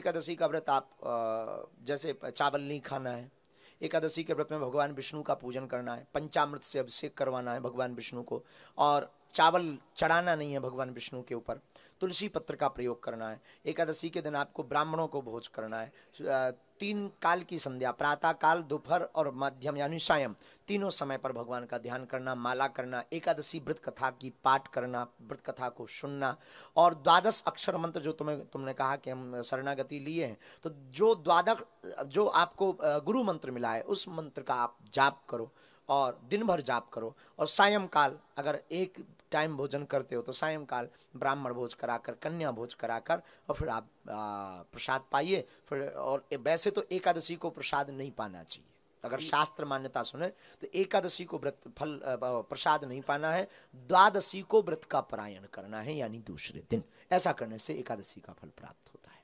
एकादशी का व्रत आप जैसे चावल नहीं खाना है एकादशी के व्रत में भगवान विष्णु का पूजन करना है पंचामृत से अभिषेक करवाना है भगवान विष्णु को और चावल चढ़ाना नहीं है भगवान विष्णु के ऊपर तुलसी पत्र का प्रयोग करना है एकादशी के दिन आपको ब्राह्मणों को भोज करना है तीन काल की संध्या प्रातः काल दोपहर और मध्यम यानी सायम तीनों समय पर भगवान का ध्यान करना माला करना एकादशी व्रत कथा की पाठ करना व्रत कथा को सुनना और द्वादश अक्षर मंत्र जो तुम्हें तुमने कहा कि हम शरणागति लिए हैं तो जो द्वादश जो आपको गुरु मंत्र मिला है उस मंत्र का आप जाप करो और दिन भर जाप करो और सायंकाल अगर एक टाइम भोजन करते हो तो सायंकाल ब्राह्मण भोज कराकर कन्या भोज कराकर और फिर आप प्रसाद पाइए फिर और वैसे तो एकादशी को प्रसाद नहीं पाना चाहिए अगर शास्त्र मान्यता सुने तो एकादशी को व्रत फल प्रसाद नहीं पाना है द्वादशी को व्रत का परायण करना है यानी दूसरे दिन ऐसा करने से एकादशी का फल प्राप्त होता है